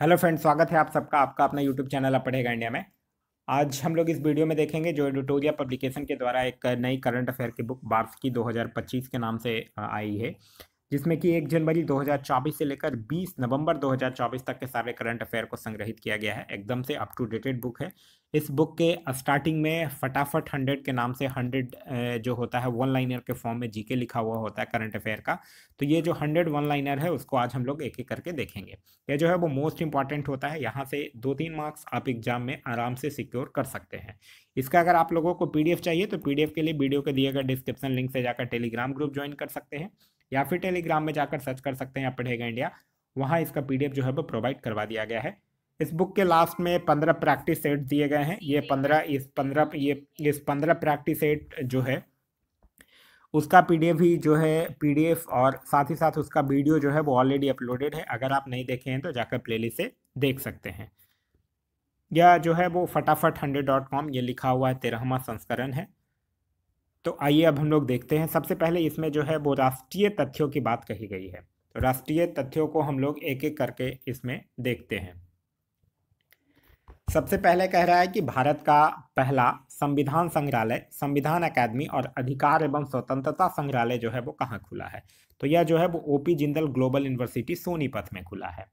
hello friends स्वागत है आप सबका आपका अपना यूट्यूब चैनल आप पढ़ेगा इंडिया में आज हम लोग इस वीडियो में देखेंगे जो एडिटोरिया पब्लिकेशन के द्वारा एक नई करंट अफेयर की बुक बार्स की 2025 के नाम से आई है जिसमें कि एक जनवरी 2024 से लेकर 20 नवंबर 2024 तक के सारे करंट अफेयर को संग्रहित किया गया है एकदम से अप टू डेटेड बुक है इस बुक के स्टार्टिंग में फटाफट हंड्रेड के नाम से हंड्रेड जो होता है वन लाइनर के फॉर्म में जीके लिखा हुआ होता है करंट अफेयर का तो ये जो हंड्रेड वन लाइनर है उसको आज हम लोग एक एक करके देखेंगे ये जो है वो मोस्ट इंपॉर्टेंट होता है यहाँ से दो तीन मार्क्स आप एग्जाम में आराम से सिक्योर कर सकते हैं इसका अगर आप लोगों को पी चाहिए तो पी के लिए वीडियो के दिए गए डिस्क्रिप्शन लिंक से जाकर टेलीग्राम ग्रुप ज्वाइन कर सकते हैं या फिर टेलीग्राम में जाकर सर्च कर सकते हैं या पढ़ेगा इंडिया वहाँ इसका पी जो है वो प्रोवाइड करवा दिया गया है इस बुक के लास्ट में पंद्रह प्रैक्टिस सेट दिए गए हैं ये पंद्रह इस पंद्रह ये इस पंद्रह प्रैक्टिस सेट जो है उसका पीडीएफ ही जो है पीडीएफ और साथ ही साथ उसका वीडियो जो है वो ऑलरेडी अपलोडेड है अगर आप नहीं देखे हैं तो जाकर प्लेलिस्ट से देख सकते हैं यह जो है वो फटाफट हंड्रेड डॉट कॉम ये लिखा हुआ है तेरहवा संस्करण है तो आइए अब हम लोग देखते हैं सबसे पहले इसमें जो है वो राष्ट्रीय तथ्यों की बात कही गई है तो राष्ट्रीय तथ्यों को हम लोग एक एक करके इसमें देखते हैं सबसे पहले कह रहा है कि भारत का पहला संविधान संग्रहालय संविधान अकादमी और अधिकार एवं स्वतंत्रता संग्रहालय जो है वो कहाँ खुला है तो यह जो है वो OP Jindal global university Sonipat में खुला है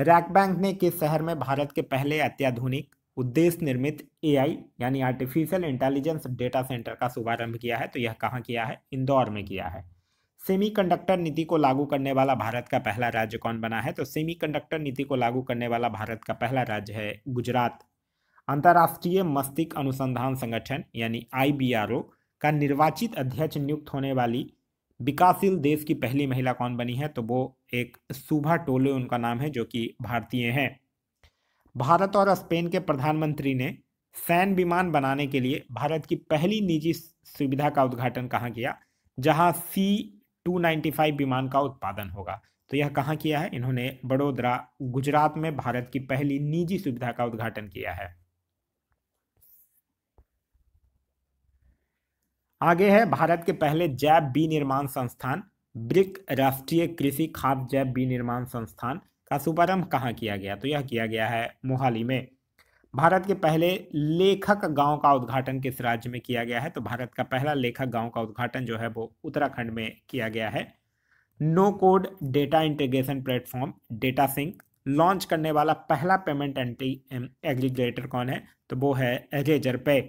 रैक बैंक ने किस शहर में भारत के पहले अत्याधुनिक उद्देश्य निर्मित एआई यानी आर्टिफिशियल इंटेलिजेंस डेटा सेंटर का शुभारंभ किया है तो यह कहाँ किया है इंदौर में किया है सेमीकंडक्टर नीति को लागू करने वाला भारत का पहला राज्य कौन बना है तो सेमीकंडक्टर नीति को लागू करने वाला भारत का पहला राज्य है गुजरात अंतर्राष्ट्रीय मस्तिष्क अनुसंधान संगठन यानी आई का निर्वाचित अध्यक्ष नियुक्त होने वाली विकासशील देश की पहली महिला कौन बनी है तो वो एक सुभा टोले उनका नाम है जो कि भारतीय हैं भारत और स्पेन के प्रधानमंत्री ने सैन्य विमान बनाने के लिए भारत की पहली निजी सुविधा का उद्घाटन कहाँ किया जहाँ सी 295 विमान का उत्पादन होगा तो यह कहाँ किया है इन्होंने बड़ोदरा गुजरात में भारत की पहली निजी सुविधा का उद्घाटन किया है आगे है भारत के पहले जैव विनिर्माण संस्थान ब्रिक राष्ट्रीय कृषि खाद जैव विनिर्माण संस्थान का शुभारंभ कहाँ किया गया तो यह किया गया है मोहाली में भारत के पहले लेखक गांव का उद्घाटन किस राज्य में किया गया है तो भारत का पहला लेखक गांव का उद्घाटन जो है वो उत्तराखंड में किया गया है no code data integration platform data sync launch करने वाला पहला पेमेंट एंटी एग्रीग्रेटर कौन है तो वो है रेजर पे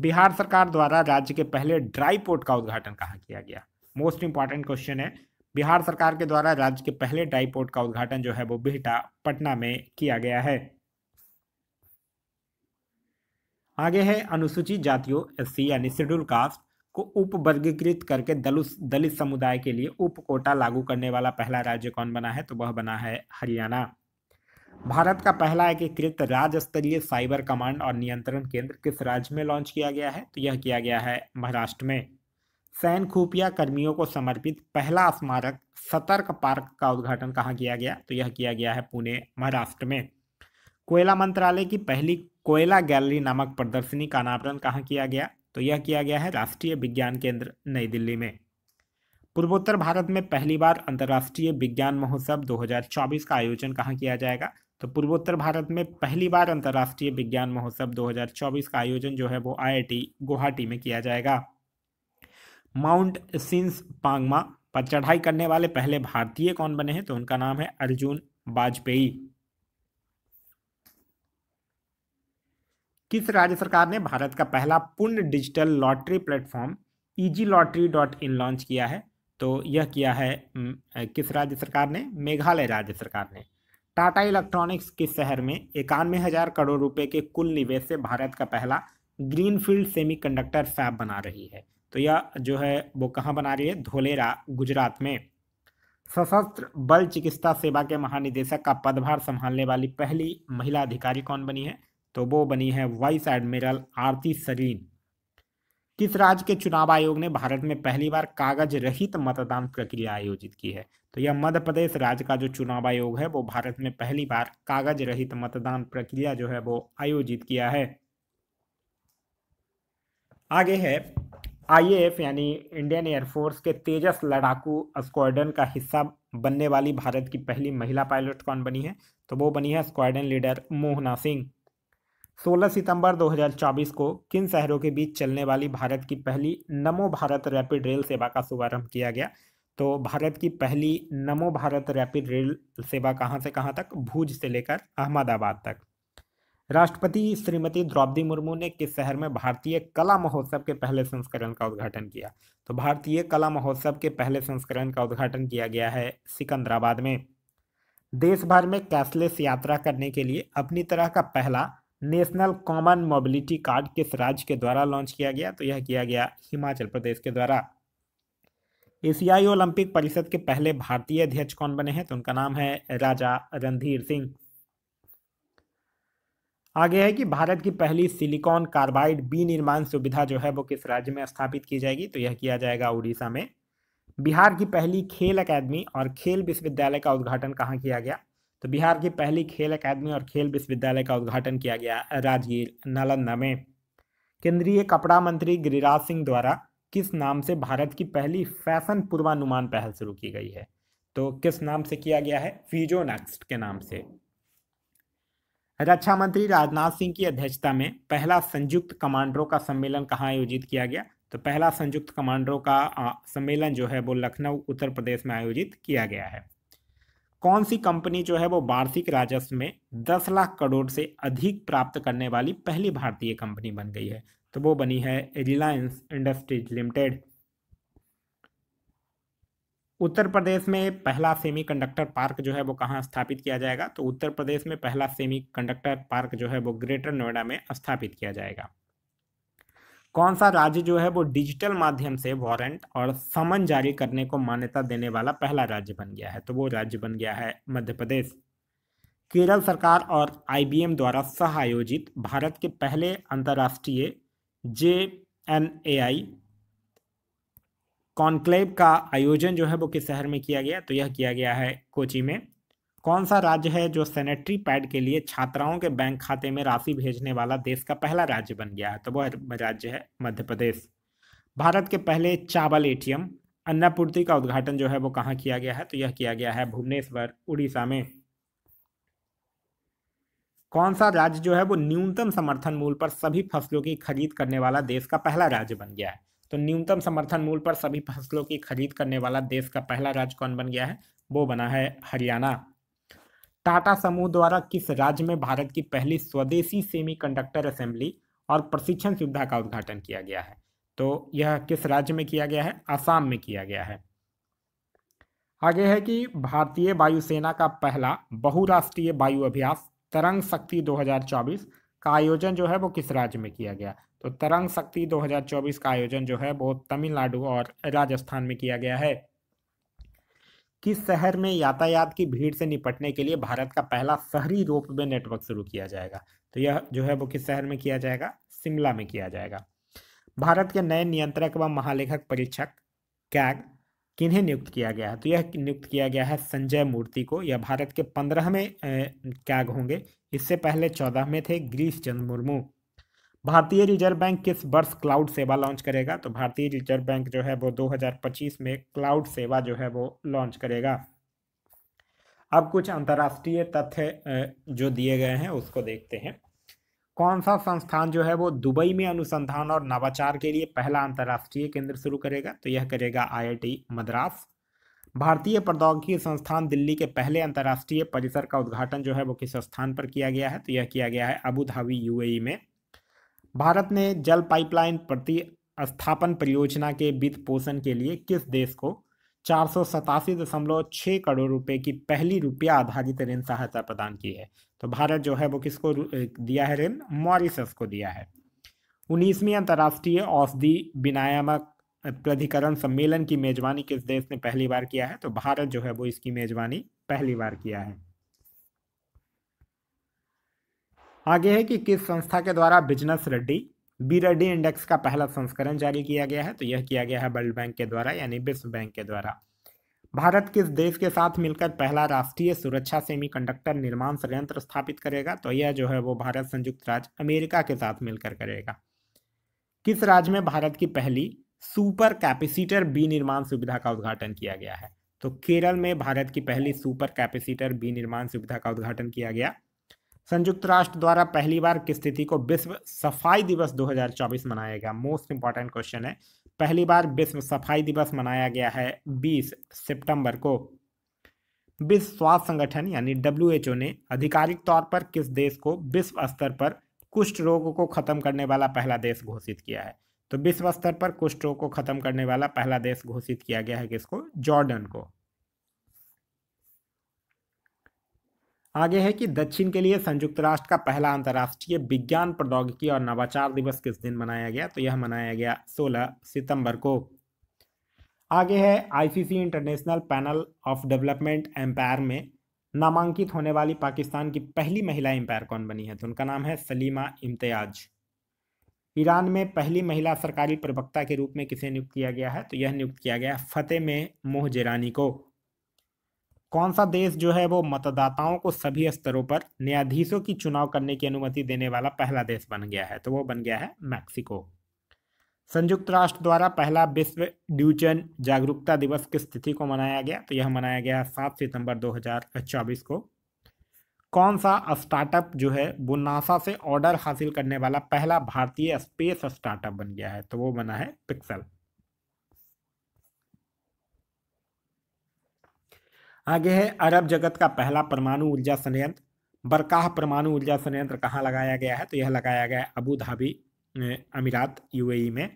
बिहार सरकार द्वारा राज्य के पहले ड्राई पोर्ट का उद्घाटन कहाँ किया गया मोस्ट इंपॉर्टेंट क्वेश्चन है बिहार सरकार के द्वारा राज्य के पहले डाईपोर्ट का उद्घाटन जो है वो बिहटा पटना में किया गया है आगे है अनुसूचित जातियों एससी यानी शेड्यूल कास्ट को उप वर्गीकृत करके दलित दलित समुदाय के लिए उप कोटा लागू करने वाला पहला राज्य कौन बना है तो वह बना है हरियाणा भारत का पहला एकीकृत राज्य स्तरीय साइबर कमांड और नियंत्रण केंद्र किस राज्य में लॉन्च किया गया है तो यह किया गया है महाराष्ट्र में सैन खुफिया कर्मियों को समर्पित पहला स्मारक सतर्क पार्क का उद्घाटन कहाँ किया गया तो यह किया गया है पुणे महाराष्ट्र में कोयला मंत्रालय की पहली कोयला गैलरी नामक प्रदर्शनी का अनावरण कहाँ किया गया तो यह किया गया है राष्ट्रीय विज्ञान केंद्र नई दिल्ली में पूर्वोत्तर भारत में पहली बार अंतर्राष्ट्रीय विज्ञान महोत्सव 2024 का आयोजन कहाँ किया जाएगा तो पूर्वोत्तर भारत में पहली बार अंतर्राष्ट्रीय विज्ञान महोत्सव 2024 का आयोजन जो है वो आईआईटी गुवाहाटी में किया जाएगा माउंट सिंस पांगमा पर चढ़ाई करने वाले पहले भारतीय कौन बने हैं तो उनका नाम है अर्जुन वाजपेयी किस राज्य सरकार ने भारत का पहला पूर्ण digital lottery platform easy lottery dot in launch किया है तो यह किया है किस राज्य सरकार ने मेघालय राज्य सरकार ने टाटा इलेक्ट्रॉनिक्स किस शहर में इक्यानवे हजार करोड़ रुपए के कुल निवेश से भारत का पहला ग्रीनफील्ड सेमीकंडक्टर फैब बना रही है तो यह जो है वो कहाँ बना रही है धोलेरा गुजरात में सशस्त्र बल चिकित्सा सेवा के महानिदेशक का पदभार संभालने वाली पहली महिला अधिकारी कौन बनी है तो वो बनी है वाइस एडमिरल आरती सरीन किस राज्य के चुनाव आयोग ने भारत में पहली बार कागज रहित मतदान प्रक्रिया आयोजित की है तो यह मध्य प्रदेश राज्य का जो चुनाव आयोग है वो भारत में पहली बार कागज रहित मतदान प्रक्रिया जो है वो आयोजित किया है आगे है आईएएफ यानी इंडियन एयरफोर्स के तेजस लड़ाकू स्क्वाड्रन का हिस्सा बनने वाली भारत की पहली महिला पायलट कौन बनी है तो वो बनी है स्क्वाड्रन लीडर मोहना सिंह 16 सितंबर 2024 को किन शहरों के बीच चलने वाली भारत की पहली नमो भारत रैपिड रेल सेवा का शुभारंभ किया गया तो भारत की पहली नमो भारत रैपिड रेल सेवा कहाँ से कहाँ तक भूज से लेकर अहमदाबाद तक राष्ट्रपति श्रीमती द्रौपदी मुर्मू ने किस शहर में भारतीय कला महोत्सव के पहले संस्करण का उद्घाटन किया तो भारतीय कला महोत्सव के पहले संस्करण का उद्घाटन किया गया है सिकंदराबाद में देश भर में कैशलेस यात्रा करने के लिए अपनी तरह का पहला नेशनल कॉमन मोबिलिटी कार्ड किस राज्य के द्वारा लॉन्च किया गया तो यह किया गया हिमाचल प्रदेश के द्वारा एशियाई ओलंपिक परिषद के पहले भारतीय अध्यक्ष कौन बने हैं तो उनका नाम है राजा रणधीर सिंह आगे है कि भारत की पहली सिलिकॉन कार्बाइड विनिर्माण सुविधा जो है वो किस राज्य में स्थापित की जाएगी तो यह किया जाएगा उड़ीसा में बिहार की पहली खेल अकादमी और खेल विश्वविद्यालय का उद्घाटन कहाँ किया गया तो बिहार की पहली खेल अकादमी और खेल विश्वविद्यालय का उद्घाटन किया गया राजगीर नालंदा में केंद्रीय कपड़ा मंत्री गिरिराज सिंह द्वारा किस नाम से भारत की पहली फैशन पूर्वानुमान पहल शुरू की गई है तो किस नाम से किया गया है फीजो नेक्स्ट के नाम से रक्षा मंत्री राजनाथ सिंह की अध्यक्षता में पहला संयुक्त कमांडरों का सम्मेलन कहाँ आयोजित किया गया तो पहला संयुक्त कमांडरों का सम्मेलन जो है वो लखनऊ उत्तर प्रदेश में आयोजित किया गया है कौन सी कंपनी जो है वो वार्षिक राजस्व में दस लाख करोड़ से अधिक प्राप्त करने वाली पहली भारतीय कंपनी बन गई है तो वो बनी है Reliance Industries Limited Uttar Pradesh में पहला सेमीकंडक्टर पार्क जो है वो कहाँ स्थापित किया जाएगा तो उत्तर प्रदेश में पहला सेमीकंडक्टर पार्क जो है वो ग्रेटर नोएडा में स्थापित किया जाएगा कौन सा राज्य जो है वो डिजिटल माध्यम से वारंट और समन जारी करने को मान्यता देने वाला पहला राज्य बन गया है तो वो राज्य बन गया है मध्य प्रदेश केरल सरकार और आई द्वारा सह आयोजित भारत के पहले अंतर्राष्ट्रीय जे एन ए आई कॉन्क्लेव का आयोजन जो है वो किस शहर में किया गया तो यह किया गया है कोची में कौन सा राज्य है जो सेनेटरी पैड के लिए छात्राओं के बैंक खाते में राशि भेजने वाला देश का पहला राज्य बन गया है तो वह राज्य है मध्य प्रदेश भारत के पहले चावल एटीएम अन्नापूर्ति का उद्घाटन जो है वो कहाँ किया गया है तो यह किया गया है भुवनेश्वर उड़ीसा में कौन सा राज्य जो है वो न्यूनतम समर्थन मूल्य पर सभी फसलों की खरीद करने वाला देश का पहला राज्य बन गया है तो न्यूनतम समर्थन मूल्य पर सभी फसलों की खरीद करने वाला देश का पहला राज्य कौन बन गया है वो बना है हरियाणा टाटा समूह द्वारा किस राज्य में भारत की पहली स्वदेशी सेमीकंडक्टर असेंबली और प्रशिक्षण सुविधा का उद्घाटन किया गया है तो यह किस राज्य में किया गया है आसाम में किया गया है आगे है कि भारतीय वायुसेना का पहला बहुराष्ट्रीय वायु अभ्यास तरंग शक्ति 2024 का आयोजन जो है वो किस राज्य में किया गया तो तरंग शक्ति 2024 का आयोजन जो है वो तमिलनाडु और राजस्थान में किया गया है किस शहर में यातायात की भीड़ से निपटने के लिए भारत का पहला शहरी रोप वे नेटवर्क शुरू किया जाएगा तो यह जो है वो किस शहर में किया जाएगा शिमला में किया जाएगा भारत के नए नियंत्रक व महालेखक परीक्षक कैग किन्हें नियुक्त किया गया है तो यह नियुक्त किया गया है संजय मूर्ति को यह भारत के पंद्रहवें क्या होंगे इससे पहले चौदह में थे गिरीश चंद्र मुर्मू भारतीय रिजर्व बैंक किस वर्ष क्लाउड सेवा लॉन्च करेगा तो भारतीय रिजर्व बैंक जो है वो 2025 में क्लाउड सेवा जो है वो लॉन्च करेगा अब कुछ अंतर्राष्ट्रीय तथ्य जो दिए गए हैं उसको देखते हैं कौन सा संस्थान जो है वो दुबई में अनुसंधान और नवाचार के लिए पहला अंतर्राष्ट्रीय केंद्र शुरू करेगा तो यह करेगा आईआईटी मद्रास भारतीय प्रौद्योगिकी संस्थान दिल्ली के पहले अंतर्राष्ट्रीय परिसर का उद्घाटन जो है वो किस स्थान पर किया गया है तो यह किया गया है अबूधाबी यू यूएई e में भारत ने जल पाइपलाइन प्रति स्थापन परियोजना के वित्त पोषण के लिए किस देश को चार सौ सतासी दशमलव करोड़ रुपए की पहली रुपया आधारित ऋण सहायता प्रदान की है तो भारत जो है वो किसको दिया है ऋण मॉरिसस को दिया है उन्नीसवीं अंतर्राष्ट्रीय औषधि विनायामक प्राधिकरण सम्मेलन की मेजबानी किस देश ने पहली बार किया है तो भारत जो है वो इसकी मेजबानी पहली बार किया है आगे है कि किस संस्था के द्वारा बिजनेस रेड्डी बीरडी इंडेक्स का पहला संस्करण जारी किया गया है तो यह किया गया है वर्ल्ड बैंक के द्वारा यानी विश्व बैंक के द्वारा भारत किस देश के साथ मिलकर पहला राष्ट्रीय सुरक्षा सेमीकंडक्टर निर्माण संयंत्र स्थापित करेगा तो यह जो है वो भारत संयुक्त राज्य अमेरिका के साथ मिलकर करेगा किस राज्य में भारत की पहली सुपर कैपेसिटर बी निर्माण सुविधा का उद्घाटन किया गया है तो केरल में भारत की पहली सुपर कैपेसिटर बी निर्माण सुविधा का उद्घाटन किया गया संयुक्त राष्ट्र द्वारा पहली बार किस तिथि को विश्व सफाई दिवस 2024 मनाया गया मोस्ट इंपॉर्टेंट क्वेश्चन है पहली बार विश्व सफाई दिवस मनाया गया है 20 सितंबर को विश्व स्वास्थ्य संगठन यानी डब्ल्यू ने आधिकारिक तौर पर किस देश को विश्व स्तर पर कुष्ठ रोग को खत्म करने वाला पहला देश घोषित किया है तो विश्व स्तर पर कुष्ठ रोग को खत्म करने वाला पहला देश घोषित किया गया है किसको जॉर्डन को आगे है कि दक्षिण के लिए संयुक्त राष्ट्र का पहला अंतर्राष्ट्रीय विज्ञान प्रौद्योगिकी और नवाचार दिवस किस दिन मनाया गया तो यह मनाया गया 16 सितंबर को आगे है ICC international panel of development umpire में नामांकित होने वाली पाकिस्तान की पहली महिला एम्पायर कौन बनी है तो उनका नाम है सलीमा इम्तियाज ईरान में पहली महिला सरकारी प्रवक्ता के रूप में किसे नियुक्त किया गया है तो यह नियुक्त किया गया फतेह में मोहजेरानी को कौन सा देश जो है वो मतदाताओं को सभी स्तरों पर न्यायाधीशों की चुनाव करने की अनुमति देने वाला पहला देश बन गया है तो वो बन गया है मैक्सिको संयुक्त राष्ट्र द्वारा पहला विश्व ड्यूचन जागरूकता दिवस किस तिथि को मनाया गया तो यह मनाया गया सात सितंबर 2024 को कौन सा स्टार्टअप जो है वो नासा से ऑर्डर हासिल करने वाला पहला भारतीय स्पेस स्टार्टअप बन गया है तो वो बना है पिक्सल आगे है अरब जगत का पहला परमाणु ऊर्जा संयंत्र बरकाह परमाणु ऊर्जा संयंत्र कहाँ लगाया गया है तो यह लगाया गया है अबू धाबी अमीरात यूएई में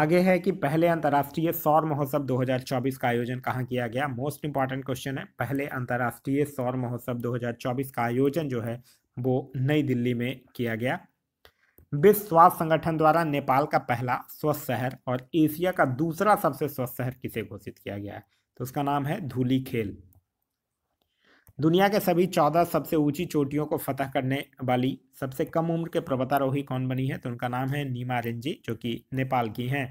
आगे है कि पहले अंतर्राष्ट्रीय सौर महोत्सव 2024 का आयोजन कहाँ किया गया मोस्ट इंपॉर्टेंट क्वेश्चन है पहले अंतर्राष्ट्रीय सौर महोत्सव 2024 का आयोजन जो है वो नई दिल्ली में किया गया विश्व स्वास्थ्य संगठन द्वारा नेपाल का पहला स्वस्थ शहर और एशिया का दूसरा सबसे स्वस्थ शहर किसे घोषित किया गया है तो उसका नाम है धूली खेल दुनिया के सभी चौदह सबसे ऊंची चोटियों को फतह करने वाली सबसे कम उम्र के पर्वतारोही कौन बनी है तो उनका नाम है नीमा रेंजी जो कि नेपाल की हैं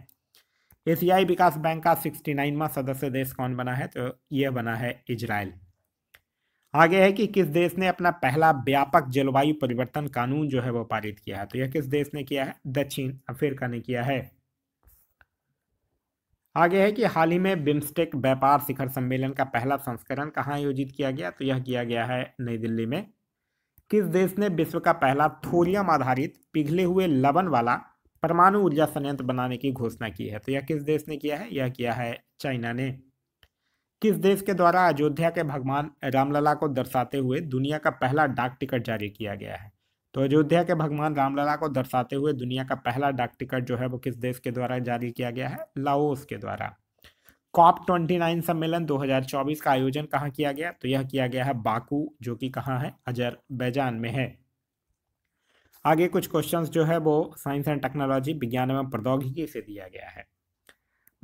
एशियाई विकास बैंक का सिक्सटी नाइनवा सदस्य देश कौन बना है तो यह बना है इजराइल आगे है कि किस देश ने अपना पहला व्यापक जलवायु परिवर्तन कानून जो है वो पारित किया है तो यह किस देश ने किया है दक्षिण अफ्रीका ने किया है आगे है कि हाल ही में बिम्स्टेक व्यापार शिखर सम्मेलन का पहला संस्करण कहाँ आयोजित किया गया तो यह किया गया है नई दिल्ली में किस देश ने विश्व का पहला थोरियम आधारित पिघले हुए लवन वाला परमाणु ऊर्जा संयंत्र बनाने की घोषणा की है तो यह किस देश ने किया है यह किया है चाइना ने किस देश के द्वारा अयोध्या के भगवान रामलला को दर्शाते हुए दुनिया का पहला डाक टिकट जारी किया गया है तो अयोध्या के भगवान रामलला को दर्शाते हुए दुनिया का पहला डाक टिकट जो है वो किस देश के द्वारा जारी किया गया है लाओस के द्वारा कॉप ट्वेंटी नाइन सम्मेलन 2024 का आयोजन कहाँ किया गया तो यह किया गया है बाकू जो कि कहाँ है बैजान में है आगे कुछ क्वेश्चंस जो है वो साइंस एंड टेक्नोलॉजी विज्ञान एवं प्रौद्योगिकी से दिया गया है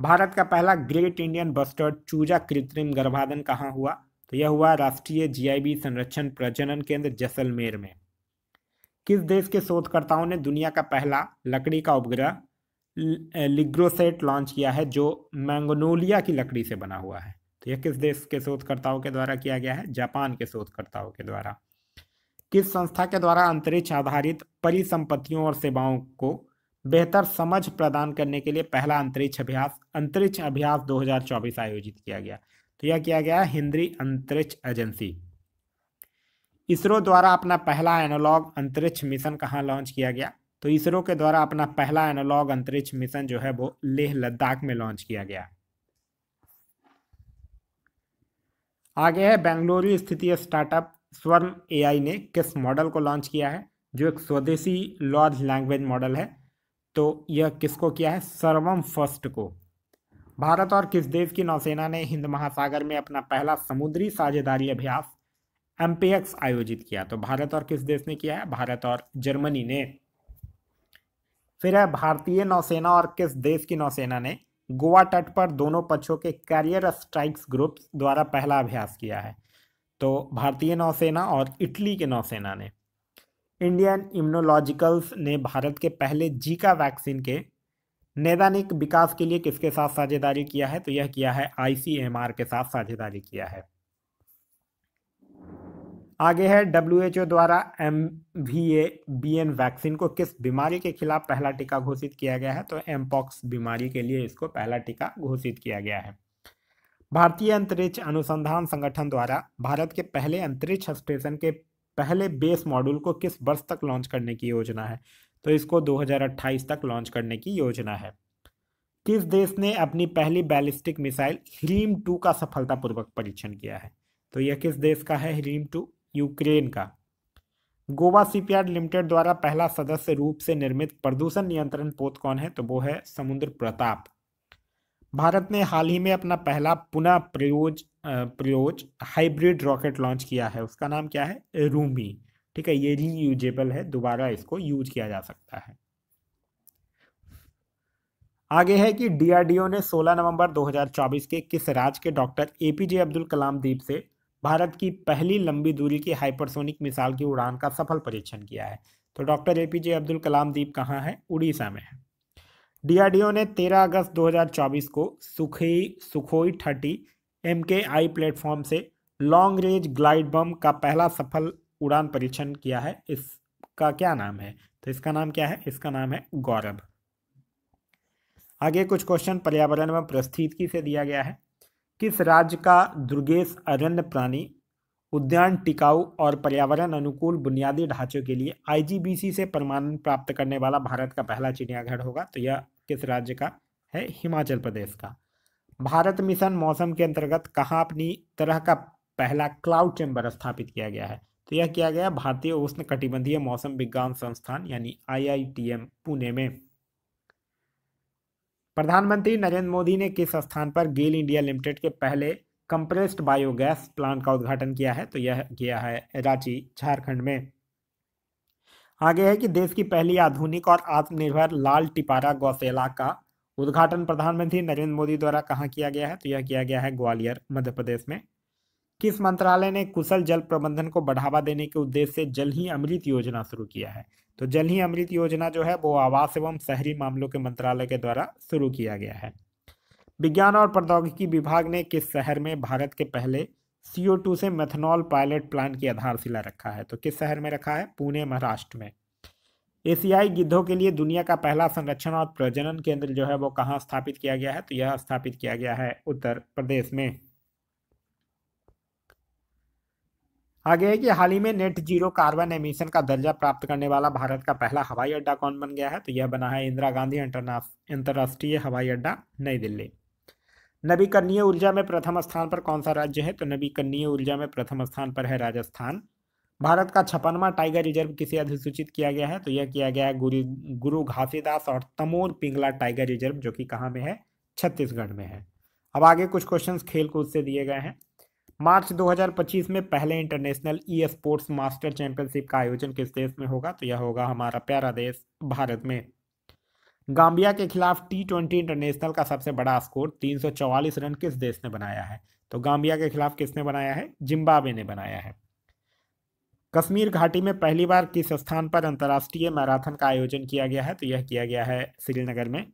भारत का पहला ग्रेट इंडियन बस्टर्ड चूजा कृत्रिम गर्भाधान कहाँ हुआ तो यह हुआ राष्ट्रीय जीआईबी संरक्षण प्रजनन केंद्र जैसलमेर में किस देश के शोधकर्ताओं ने दुनिया का पहला लकड़ी का उपग्रह लिग्रोसेट लॉन्च किया है जो मैंगोनोलिया की लकड़ी से बना हुआ है तो यह किस देश के शोधकर्ताओं के द्वारा किया गया है जापान के शोधकर्ताओं के द्वारा किस संस्था के द्वारा अंतरिक्ष आधारित परिसंपत्तियों और सेवाओं को बेहतर समझ प्रदान करने के लिए पहला अंतरिक्ष अभ्यास अंतरिक्ष अभ्यास 2024 आयोजित किया गया तो यह किया गया हिंद्री अंतरिक्ष एजेंसी इसरो द्वारा अपना पहला एनालॉग अंतरिक्ष मिशन कहाँ लॉन्च किया गया तो इसरो के द्वारा अपना पहला एनालॉग अंतरिक्ष मिशन जो है वो लेह लद्दाख में लॉन्च किया गया आगे है बेंगलुरु स्थित स्टार्टअप स्वर्ण एआई ने किस मॉडल को लॉन्च किया है जो एक स्वदेशी लॉज लैंग्वेज मॉडल है तो यह किसको किया है सर्वम फर्स्ट को भारत और किस देश की नौसेना ने हिंद महासागर में अपना पहला समुद्री साझेदारी अभ्यास एम्पेक्स आयोजित किया तो भारत और किस देश ने किया है भारत और जर्मनी ने फिर है भारतीय नौसेना और किस देश की नौसेना ने गोवा तट पर दोनों पक्षों के कैरियर स्ट्राइक्स ग्रुप्स द्वारा पहला अभ्यास किया है तो भारतीय नौसेना और इटली के नौसेना ने इंडियन इम्नोलॉजिकल्स ने भारत के पहले जीका वैक्सीन के नैदानिक विकास के लिए किसके साथ साझेदारी किया है तो यह किया है आईसीएमआर के साथ साझेदारी किया है आगे है ओ द्वारा M V A B N vaccine को किस बीमारी के खिलाफ पहला टीका घोषित किया गया है तो एमपॉक्स बीमारी के लिए इसको पहला टीका घोषित किया गया है भारतीय अंतरिक्ष अनुसंधान संगठन द्वारा भारत के पहले अंतरिक्ष स्टेशन के पहले बेस मॉड्यूल को किस वर्ष तक लॉन्च करने की योजना है तो इसको 2028 तक लॉन्च करने की योजना है किस देश ने अपनी पहली बैलिस्टिक मिसाइल ह्रीम टू का सफलतापूर्वक परीक्षण किया है तो यह किस देश का है ह्रीम टू यूक्रेन का गोवा सीपीआर लिमिटेड द्वारा पहला सदस्य रूप से निर्मित प्रदूषण नियंत्रण पोत कौन है तो वो है समुद्र प्रताप भारत ने हाल ही में अपना पहला पुनः प्रयोज प्रयोज हाइब्रिड रॉकेट लॉन्च किया है उसका नाम क्या है रूमी ठीक है ये यूजेबल है दोबारा इसको यूज किया जा सकता है आगे है कि डीआरडीओ ने 16 नवंबर 2024 के किस राज्य के डॉक्टर एपीजे अब्दुल कलाम द्वीप से भारत की पहली लंबी दूरी की हाइपरसोनिक मिसाइल की उड़ान का सफल परीक्षण किया है तो doctor A P J Abdul Kalam द्वीप कहाँ है उड़ीसा में है डीआरडीओ ने 13 अगस्त 2024 को सुखी Sukhoi thirty M K I platform से लॉन्ग रेंज ग्लाइड बम का पहला सफल उड़ान परीक्षण किया है इसका क्या नाम है तो इसका नाम क्या है इसका नाम है गौरव आगे कुछ क्वेश्चन पर्यावरण में परिस्थिति से दिया गया है किस राज्य का दुर्गेश अरण्य प्राणी उद्यान टिकाऊ और पर्यावरण अनुकूल बुनियादी ढांचे के लिए आईजीबीसी से प्रमाणन प्राप्त करने वाला भारत का पहला चिड़ियाघर होगा तो यह किस राज्य का है हिमाचल प्रदेश का भारत मिशन मौसम के अंतर्गत कहाँ अपनी तरह का पहला क्लाउड चैम्बर स्थापित किया गया है तो यह किया गया भारतीय उष्ण कटिबंधीय मौसम विज्ञान संस्थान यानी आई पुणे में प्रधानमंत्री नरेंद्र मोदी ने किस स्थान पर गेल इंडिया लिमिटेड के पहले कंप्रेस्ड बायोगैस प्लांट का उद्घाटन किया है तो यह किया है रांची झारखंड में आगे है कि देश की पहली आधुनिक और आत्मनिर्भर लाल टिपारा गौसेला का उद्घाटन प्रधानमंत्री नरेंद्र मोदी द्वारा कहाँ किया गया है तो यह किया गया है ग्वालियर मध्य प्रदेश में किस मंत्रालय ने कुशल जल प्रबंधन को बढ़ावा देने के उद्देश्य से जल ही अमृत योजना शुरू किया है तो जल ही अमृत योजना जो है वो आवास एवं शहरी मामलों के मंत्रालय के द्वारा शुरू किया गया है विज्ञान और प्रौद्योगिकी विभाग ने किस शहर में भारत के पहले टू से मेथनॉल पायलट प्लांट की आधारशिला रखा है तो किस शहर में रखा है पुणे महाराष्ट्र में एशियाई गिद्धों के लिए दुनिया का पहला संरक्षण और प्रजनन केंद्र जो है वो कहाँ स्थापित किया गया है तो यह स्थापित किया गया है उत्तर प्रदेश में आगे है कि हाल ही में नेट जीरो कार्बन एमिशन का दर्जा प्राप्त करने वाला भारत का पहला हवाई अड्डा कौन बन गया है तो यह बना है इंदिरा गांधी अंतर्राष्ट्रीय हवाई अड्डा नई दिल्ली नवीकरणीय ऊर्जा में प्रथम स्थान पर कौन सा राज्य है तो नवीकरणीय ऊर्जा में प्रथम स्थान पर है राजस्थान भारत का छप्पनवा टाइगर रिजर्व किसे अधिसूचित किया गया है तो यह किया गया है गुरु गुरु घासीदास और तमोर पिंगला टाइगर रिजर्व जो कि कहाँ में है छत्तीसगढ़ में है अब आगे कुछ क्वेश्चंस खेल कूद से दिए गए हैं मार्च 2025 में पहले international E sports master championship का आयोजन किस देश में होगा तो यह होगा हमारा प्यारा देश भारत में गांबिया के खिलाफ टी ट्वेंटी इंटरनेशनल का सबसे बड़ा स्कोर चौवालीस रन किस देश ने बनाया है तो गांबिया के खिलाफ किसने बनाया है जिम्बाब्वे ने बनाया है कश्मीर घाटी में पहली बार किस स्थान पर अंतर्राष्ट्रीय मैराथन का आयोजन किया गया है तो यह किया गया है श्रीनगर में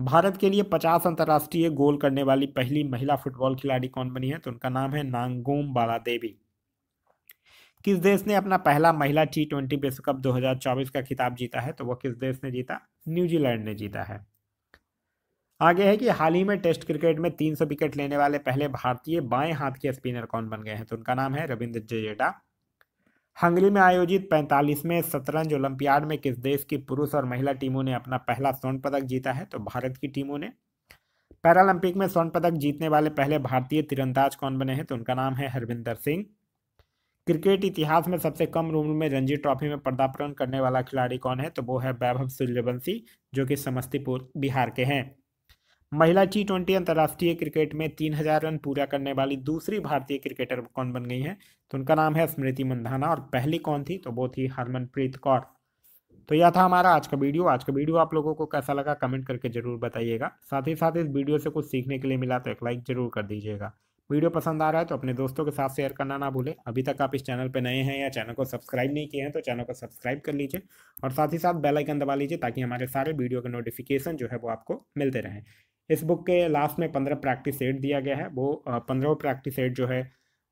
भारत के लिए 50 अंतर्राष्ट्रीय गोल करने वाली पहली महिला फुटबॉल खिलाड़ी कौन बनी है तो उनका नाम है नांगोम बाला देवी किस देश ने अपना पहला महिला टी ट्वेंटी विश्व कप चौबीस का खिताब जीता है तो वह किस देश ने जीता न्यूजीलैंड ने जीता है आगे है कि हाल ही में टेस्ट क्रिकेट में 300 विकेट लेने वाले पहले भारतीय बाएं हाथ के स्पिनर कौन बन गए हैं तो उनका नाम है रविंद्र जडेजा हंगरी में आयोजित पैंतालीसवें शतरंज ओलंपियाड में किस देश की पुरुष और महिला टीमों ने अपना पहला स्वर्ण पदक जीता है तो भारत की टीमों ने पैरालंपिक में स्वर्ण पदक जीतने वाले पहले भारतीय तीरंदाज कौन बने हैं तो उनका नाम है हरविंदर सिंह क्रिकेट इतिहास में सबसे कम उम्र में रणजी ट्रॉफी में पर्दापरण करने वाला खिलाड़ी कौन है तो वो है वैभव सूर्यवंशी जो कि समस्तीपुर बिहार के हैं महिला टी ट्वेंटी अंतर्राष्ट्रीय क्रिकेट में तीन हजार रन पूरा करने वाली दूसरी भारतीय क्रिकेटर कौन बन गई हैं तो उनका नाम है स्मृति मंधाना और पहली कौन थी तो वो थी हरमनप्रीत कौर तो यह था हमारा आज का वीडियो आज का वीडियो आप लोगों को कैसा लगा कमेंट करके जरूर बताइएगा साथ ही साथ इस वीडियो से कुछ सीखने के लिए मिला तो एक लाइक जरूर कर दीजिएगा वीडियो पसंद आ रहा है तो अपने दोस्तों के साथ शेयर करना ना भूलें अभी तक आप इस चैनल पर नए हैं या चैनल को सब्सक्राइब नहीं किए हैं तो चैनल को सब्सक्राइब कर लीजिए और साथ ही साथ बेल आइकन दबा लीजिए ताकि हमारे सारे वीडियो के नोटिफिकेशन जो है वो आपको मिलते रहें इस बुक के लास्ट में पंद्रह प्रैक्टिस सेट दिया गया है वो पंद्रह प्रैक्टिस सेट जो है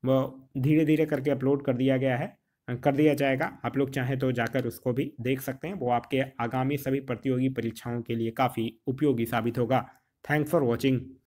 वो धीरे धीरे करके अपलोड कर दिया गया है कर दिया जाएगा आप लोग चाहें तो जाकर उसको भी देख सकते हैं वो आपके आगामी सभी प्रतियोगी परीक्षाओं के लिए काफ़ी उपयोगी साबित होगा थैंक्स फॉर वॉचिंग